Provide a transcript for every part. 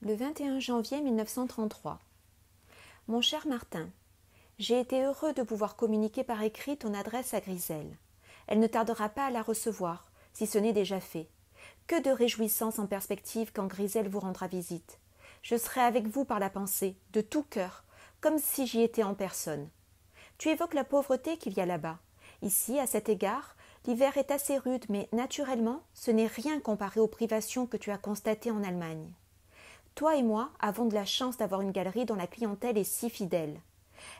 le 21 janvier 1933. Mon cher Martin, j'ai été heureux de pouvoir communiquer par écrit ton adresse à Griselle. Elle ne tardera pas à la recevoir, si ce n'est déjà fait. Que de réjouissances en perspective quand Griselle vous rendra visite. Je serai avec vous par la pensée, de tout cœur, comme si j'y étais en personne. Tu évoques la pauvreté qu'il y a là-bas. Ici, à cet égard, l'hiver est assez rude, mais naturellement, ce n'est rien comparé aux privations que tu as constatées en Allemagne. Toi et moi avons de la chance d'avoir une galerie dont la clientèle est si fidèle.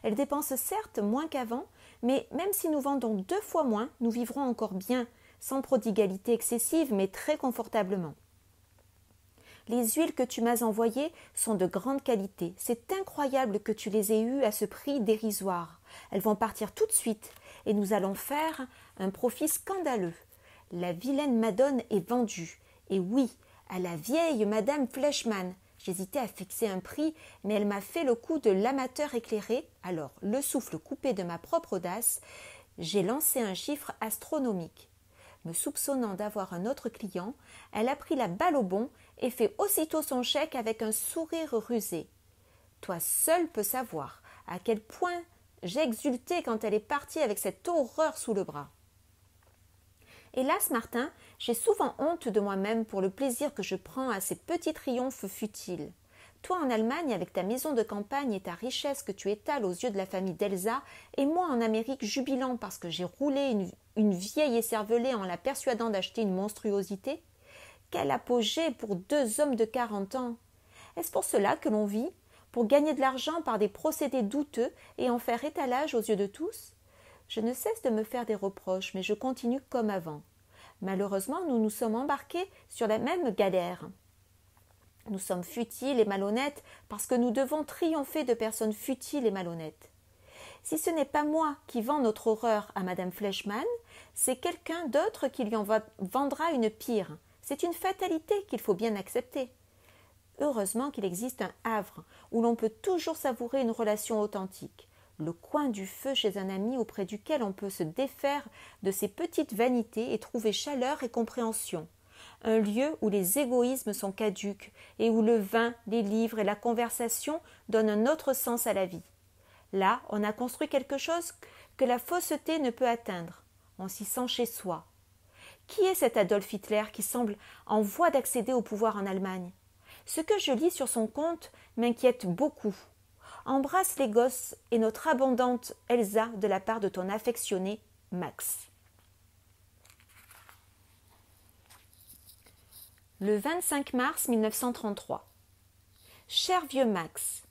Elle dépense certes moins qu'avant, mais même si nous vendons deux fois moins, nous vivrons encore bien, sans prodigalité excessive, mais très confortablement. Les huiles que tu m'as envoyées sont de grande qualité. C'est incroyable que tu les aies eues à ce prix dérisoire. Elles vont partir tout de suite, et nous allons faire un profit scandaleux. La vilaine Madone est vendue. Et oui, à la vieille Madame Fleischmann. J'hésitais à fixer un prix, mais elle m'a fait le coup de l'amateur éclairé. Alors, le souffle coupé de ma propre audace, j'ai lancé un chiffre astronomique. Me soupçonnant d'avoir un autre client, elle a pris la balle au bon et fait aussitôt son chèque avec un sourire rusé. Toi seul peux savoir à quel point j'exultais quand elle est partie avec cette horreur sous le bras. Hélas, Martin, j'ai souvent honte de moi-même pour le plaisir que je prends à ces petits triomphes futiles. Toi en Allemagne, avec ta maison de campagne et ta richesse que tu étales aux yeux de la famille d'Elsa, et moi en Amérique, jubilant parce que j'ai roulé une, vieille écervelée en la persuadant d'acheter une monstruosité Quel apogée pour deux hommes de quarante ans Est-ce pour cela que l'on vit Pour gagner de l'argent par des procédés douteux et en faire étalage aux yeux de tous Je ne cesse de me faire des reproches, mais je continue comme avant. Malheureusement, nous nous sommes embarqués sur la même galère. Nous sommes futiles et malhonnêtes parce que nous devons triompher de personnes futiles et malhonnêtes. Si ce n'est pas moi qui vends notre horreur à Madame Fleischmann, c'est quelqu'un d'autre qui lui en vendra une pire. C'est une fatalité qu'il faut bien accepter. Heureusement qu'il existe un havre où l'on peut toujours savourer une relation authentique, le coin du feu chez un ami auprès duquel on peut se défaire de ses petites vanités et trouver chaleur et compréhension un lieu où les égoïsmes sont caduques et où le vin, les livres et la conversation donnent un autre sens à la vie. Là, on a construit quelque chose que la fausseté ne peut atteindre. On s'y sent chez soi. Qui est cet Adolf Hitler qui semble en voie d'accéder au pouvoir en Allemagne Ce que je lis sur son compte m'inquiète beaucoup. Embrasse les gosses et notre abondante Elsa de la part de ton affectionné Max. Le 25 mars 1933. Cher vieux Max,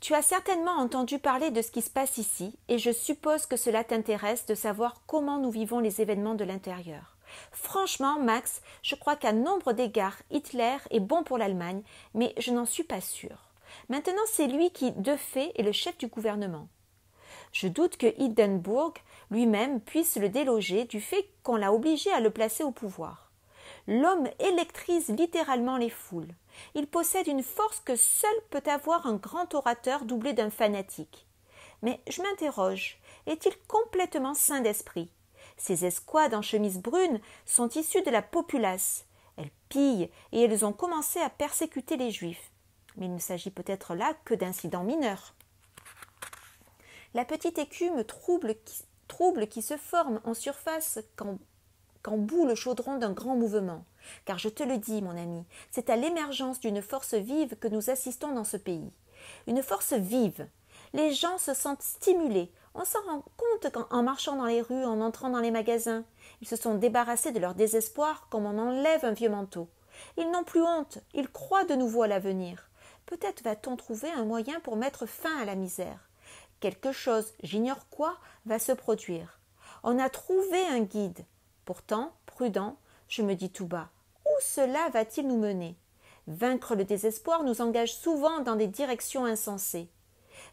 tu as certainement entendu parler de ce qui se passe ici, et je suppose que cela t'intéresse de savoir comment nous vivons les événements de l'intérieur. Franchement, Max, je crois qu'à nombre d'égards, Hitler est bon pour l'Allemagne, mais je n'en suis pas sûre. Maintenant, c'est lui qui, de fait, est le chef du gouvernement. Je doute que Hindenburg lui-même puisse le déloger du fait qu'on l'a obligé à le placer au pouvoir. L'homme électrise littéralement les foules. Il possède une force que seul peut avoir un grand orateur doublé d'un fanatique. Mais je m'interroge, est-il complètement sain d'esprit Ces escouades en chemise brune sont issues de la populace. Elles pillent et elles ont commencé à persécuter les juifs mais il ne s'agit peut-être là que d'incidents mineurs. La petite écume trouble qui, se forme en surface quand, quand bout le chaudron d'un grand mouvement. Car je te le dis, mon ami, c'est à l'émergence d'une force vive que nous assistons dans ce pays. Une force vive. Les gens se sentent stimulés. On s'en rend compte en marchant dans les rues, en entrant dans les magasins. Ils se sont débarrassés de leur désespoir comme on enlève un vieux manteau. Ils n'ont plus honte, ils croient de nouveau à l'avenir. Peut-être va-t-on trouver un moyen pour mettre fin à la misère. Quelque chose, j'ignore quoi, va se produire. On a trouvé un guide. Pourtant, prudent, je me dis tout bas, où cela va-t-il nous mener Vaincre le désespoir nous engage souvent dans des directions insensées.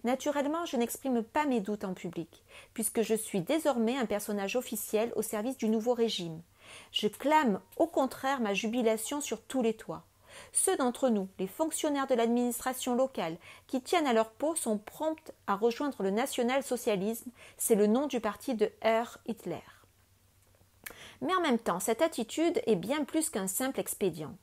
Naturellement, je n'exprime pas mes doutes en public, puisque je suis désormais un personnage officiel au service du nouveau régime. Je clame au contraire ma jubilation sur tous les toits. Ceux d'entre nous, les fonctionnaires de l'administration locale, qui tiennent à leur peau, sont prompts à rejoindre le national-socialisme. C'est le nom du parti de Herr Hitler. Mais en même temps, cette attitude est bien plus qu'un simple expédient.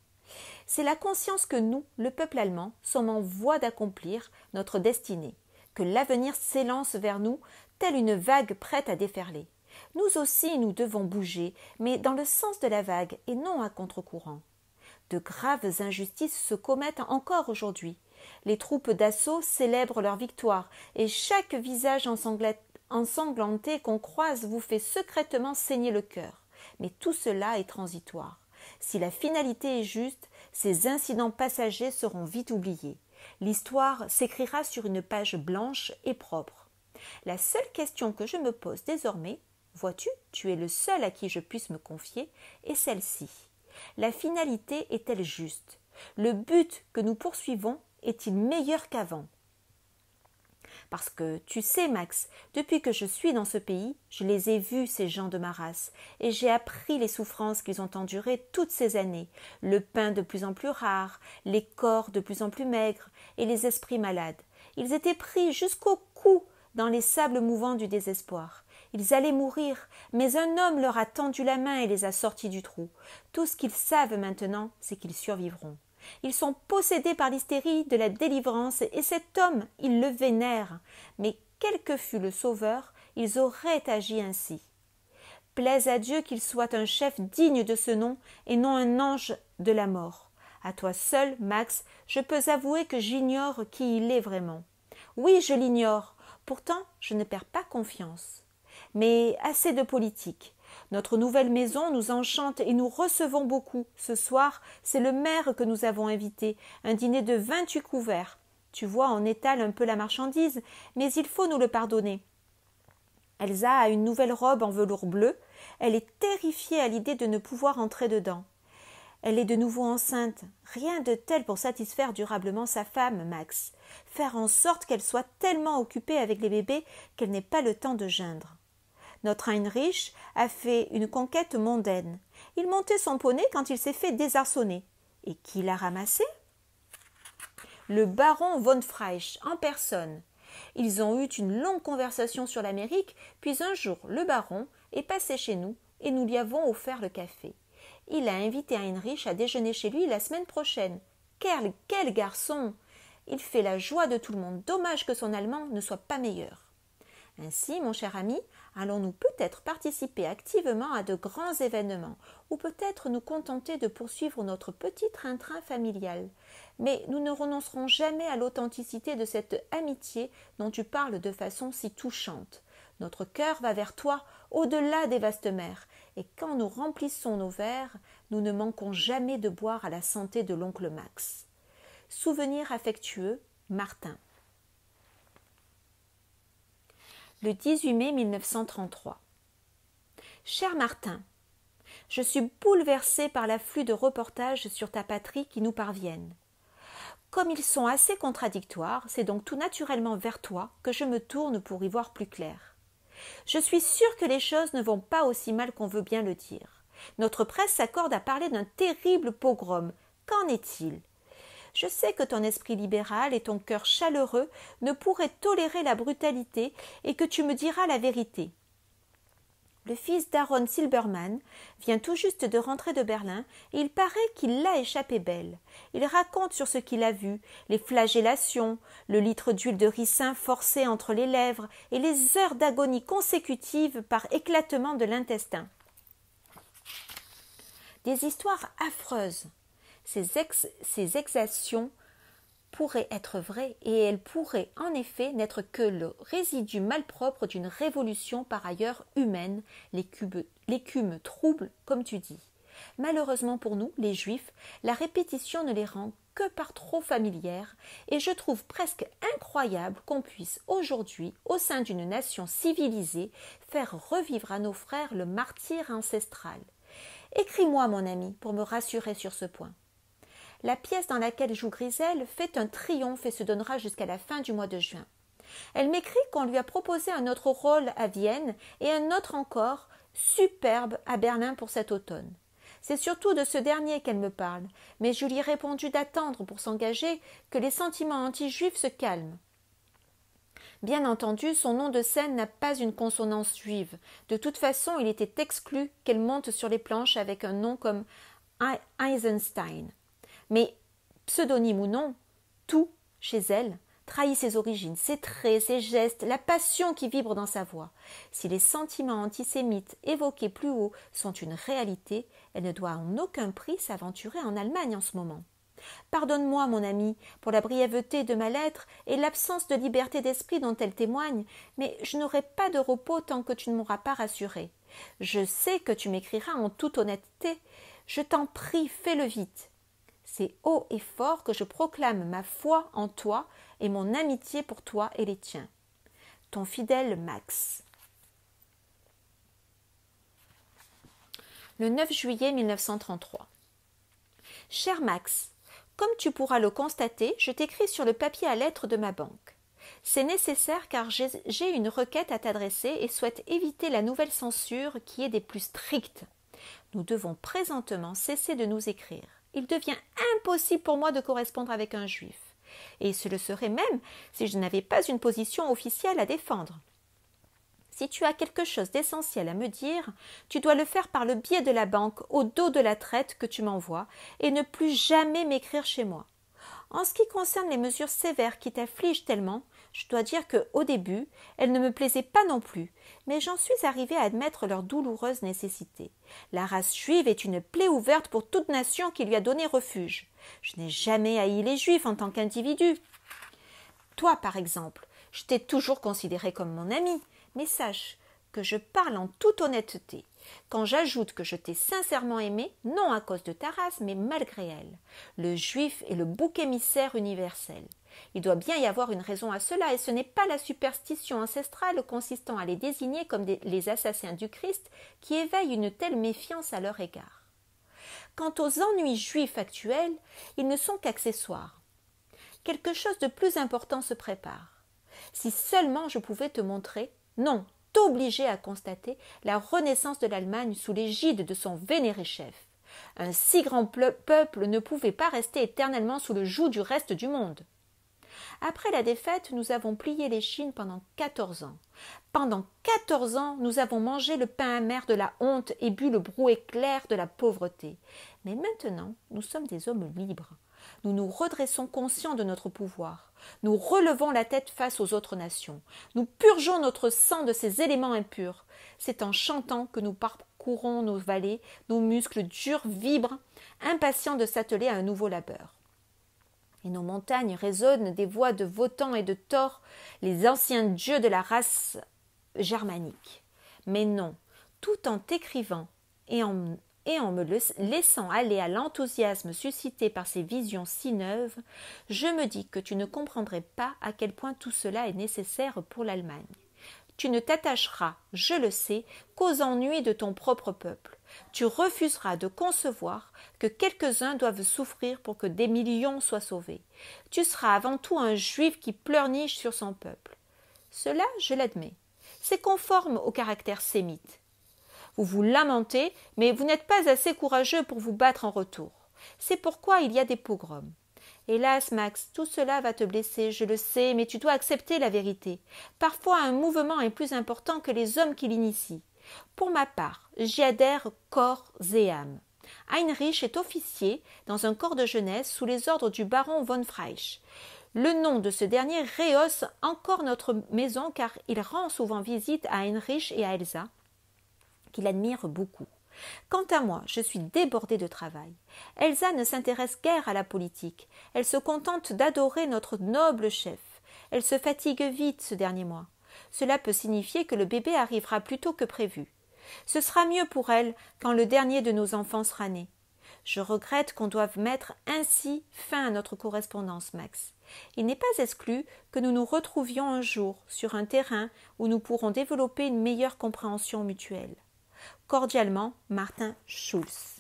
C'est la conscience que nous, le peuple allemand, sommes en voie d'accomplir notre destinée, que l'avenir s'élance vers nous, telle une vague prête à déferler. Nous aussi, nous devons bouger, mais dans le sens de la vague et non à contre-courant. De graves injustices se commettent encore aujourd'hui. Les troupes d'assaut célèbrent leur victoire, et chaque visage ensanglanté qu'on croise vous fait secrètement saigner le cœur. Mais tout cela est transitoire. Si la finalité est juste, ces incidents passagers seront vite oubliés. L'histoire s'écrira sur une page blanche et propre. La seule question que je me pose désormais, vois-tu, tu es le seul à qui je puisse me confier, est celle-ci. La finalité est-elle juste Le but que nous poursuivons est-il meilleur qu'avant parce que tu sais, Max, depuis que je suis dans ce pays, je les ai vus, ces gens de ma race, et j'ai appris les souffrances qu'ils ont endurées toutes ces années, le pain de plus en plus rare, les corps de plus en plus maigres, et les esprits malades. Ils étaient pris jusqu'au cou dans les sables mouvants du désespoir. Ils allaient mourir, mais un homme leur a tendu la main et les a sortis du trou. Tout ce qu'ils savent maintenant, c'est qu'ils survivront. Ils sont possédés par l'hystérie de la délivrance, et cet homme, ils le vénèrent. Mais quel que fût le Sauveur, ils auraient agi ainsi. Plaise à Dieu qu'il soit un chef digne de ce nom, et non un ange de la mort. À toi seul, Max, je peux avouer que j'ignore qui il est vraiment. Oui, je l'ignore. Pourtant, je ne perds pas confiance. Mais assez de politique. Notre nouvelle maison nous enchante et nous recevons beaucoup. Ce soir, c'est le maire que nous avons invité, un dîner de vingt-huit couverts. Tu vois, on étale un peu la marchandise, mais il faut nous le pardonner. Elsa a une nouvelle robe en velours bleu. Elle est terrifiée à l'idée de ne pouvoir entrer dedans. Elle est de nouveau enceinte. Rien de tel pour satisfaire durablement sa femme, Max. Faire en sorte qu'elle soit tellement occupée avec les bébés qu'elle n'ait pas le temps de geindre. Notre Heinrich a fait une conquête mondaine. Il montait son poney quand il s'est fait désarçonner. Et qui l'a ramassé Le baron von Freisch, en personne. Ils ont eu une longue conversation sur l'Amérique, puis un jour le baron est passé chez nous et nous lui avons offert le café. Il a invité Heinrich à déjeuner chez lui la semaine prochaine. Quel, quel garçon Il fait la joie de tout le monde. Dommage que son allemand ne soit pas meilleur. Ainsi, mon cher ami, Allons-nous peut-être participer activement à de grands événements, ou peut-être nous contenter de poursuivre notre petit train-train familial Mais nous ne renoncerons jamais à l'authenticité de cette amitié dont tu parles de façon si touchante. Notre cœur va vers toi, au-delà des vastes mers, et quand nous remplissons nos verres, nous ne manquons jamais de boire à la santé de l'oncle Max. Souvenir affectueux, Martin. le 18 mai 1933. Cher Martin, je suis bouleversée par l'afflux de reportages sur ta patrie qui nous parviennent. Comme ils sont assez contradictoires, c'est donc tout naturellement vers toi que je me tourne pour y voir plus clair. Je suis sûre que les choses ne vont pas aussi mal qu'on veut bien le dire. Notre presse s'accorde à parler d'un terrible pogrom. Qu'en est-il je sais que ton esprit libéral et ton cœur chaleureux ne pourraient tolérer la brutalité et que tu me diras la vérité. Le fils d'Aaron Silberman vient tout juste de rentrer de Berlin et il paraît qu'il l'a échappé belle. Il raconte sur ce qu'il a vu, les flagellations, le litre d'huile de ricin forcé entre les lèvres et les heures d'agonie consécutives par éclatement de l'intestin. Des histoires affreuses ces, exactions pourraient être vraies et elles pourraient en effet n'être que le résidu malpropre d'une révolution par ailleurs humaine, l'écume trouble, comme tu dis. Malheureusement pour nous, les Juifs, la répétition ne les rend que par trop familières et je trouve presque incroyable qu'on puisse aujourd'hui, au sein d'une nation civilisée, faire revivre à nos frères le martyr ancestral. Écris-moi, mon ami, pour me rassurer sur ce point. La pièce dans laquelle joue Grisel fait un triomphe et se donnera jusqu'à la fin du mois de juin. Elle m'écrit qu'on lui a proposé un autre rôle à Vienne et un autre encore, superbe, à Berlin pour cet automne. C'est surtout de ce dernier qu'elle me parle, mais je lui ai répondu d'attendre pour s'engager que les sentiments anti-juifs se calment. Bien entendu, son nom de scène n'a pas une consonance juive. De toute façon, il était exclu qu'elle monte sur les planches avec un nom comme Eisenstein. Mais pseudonyme ou non, tout chez elle trahit ses origines, ses traits, ses gestes, la passion qui vibre dans sa voix. Si les sentiments antisémites évoqués plus haut sont une réalité, elle ne doit en aucun prix s'aventurer en Allemagne en ce moment. Pardonne-moi, mon ami, pour la brièveté de ma lettre et l'absence de liberté d'esprit dont elle témoigne, mais je n'aurai pas de repos tant que tu ne m'auras pas rassuré. Je sais que tu m'écriras en toute honnêteté. Je t'en prie, fais-le vite. C'est haut et fort que je proclame ma foi en toi et mon amitié pour toi et les tiens. Ton fidèle Max. Le 9 juillet 1933. Cher Max, comme tu pourras le constater, je t'écris sur le papier à lettres de ma banque. C'est nécessaire car j'ai une requête à t'adresser et souhaite éviter la nouvelle censure qui est des plus strictes. Nous devons présentement cesser de nous écrire il devient impossible pour moi de correspondre avec un juif. Et ce le serait même si je n'avais pas une position officielle à défendre. Si tu as quelque chose d'essentiel à me dire, tu dois le faire par le biais de la banque au dos de la traite que tu m'envoies, et ne plus jamais m'écrire chez moi. En ce qui concerne les mesures sévères qui t'affligent tellement, je dois dire que, au début, elles ne me plaisaient pas non plus, mais j'en suis arrivée à admettre leur douloureuse nécessité. La race juive est une plaie ouverte pour toute nation qui lui a donné refuge. Je n'ai jamais haï les juifs en tant qu'individu. Toi, par exemple, je t'ai toujours considéré comme mon ami, mais sache que je parle en toute honnêteté. Quand j'ajoute que je t'ai sincèrement aimé, non à cause de ta race, mais malgré elle. Le juif est le bouc émissaire universel. Il doit bien y avoir une raison à cela, et ce n'est pas la superstition ancestrale consistant à les désigner comme les assassins du Christ qui éveille une telle méfiance à leur égard. Quant aux ennuis juifs actuels, ils ne sont qu'accessoires. Quelque chose de plus important se prépare. Si seulement je pouvais te montrer, non, obligé à constater la renaissance de l'Allemagne sous l'égide de son vénéré chef. Un si grand peuple ne pouvait pas rester éternellement sous le joug du reste du monde. Après la défaite, nous avons plié les chines pendant quatorze ans. Pendant quatorze ans, nous avons mangé le pain amer de la honte et bu le brouet clair de la pauvreté. Mais maintenant, nous sommes des hommes libres nous nous redressons conscients de notre pouvoir, nous relevons la tête face aux autres nations, nous purgeons notre sang de ces éléments impurs. C'est en chantant que nous parcourons nos vallées, nos muscles durs vibrent, impatients de s'atteler à un nouveau labeur. Et nos montagnes résonnent des voix de votants et de Thor, les anciens dieux de la race germanique. Mais non, tout en t'écrivant et en et en me laissant aller à l'enthousiasme suscité par ces visions si neuves, je me dis que tu ne comprendrais pas à quel point tout cela est nécessaire pour l'Allemagne. Tu ne t'attacheras, je le sais, qu'aux ennuis de ton propre peuple. Tu refuseras de concevoir que quelques-uns doivent souffrir pour que des millions soient sauvés. Tu seras avant tout un juif qui pleurniche sur son peuple. Cela, je l'admets. C'est conforme au caractère sémite vous vous lamentez, mais vous n'êtes pas assez courageux pour vous battre en retour. C'est pourquoi il y a des pogroms. Hélas, Max, tout cela va te blesser, je le sais, mais tu dois accepter la vérité. Parfois un mouvement est plus important que les hommes qui l'initient. Pour ma part, j'y adhère corps et âme. Heinrich est officier dans un corps de jeunesse sous les ordres du baron von Freisch. Le nom de ce dernier rehausse encore notre maison car il rend souvent visite à Heinrich et à Elsa, qu'il admire beaucoup. Quant à moi, je suis débordée de travail. Elsa ne s'intéresse guère à la politique. Elle se contente d'adorer notre noble chef. Elle se fatigue vite ce dernier mois. Cela peut signifier que le bébé arrivera plus tôt que prévu. Ce sera mieux pour elle quand le dernier de nos enfants sera né. Je regrette qu'on doive mettre ainsi fin à notre correspondance, Max. Il n'est pas exclu que nous nous retrouvions un jour sur un terrain où nous pourrons développer une meilleure compréhension mutuelle. Cordialement, Martin Schulz.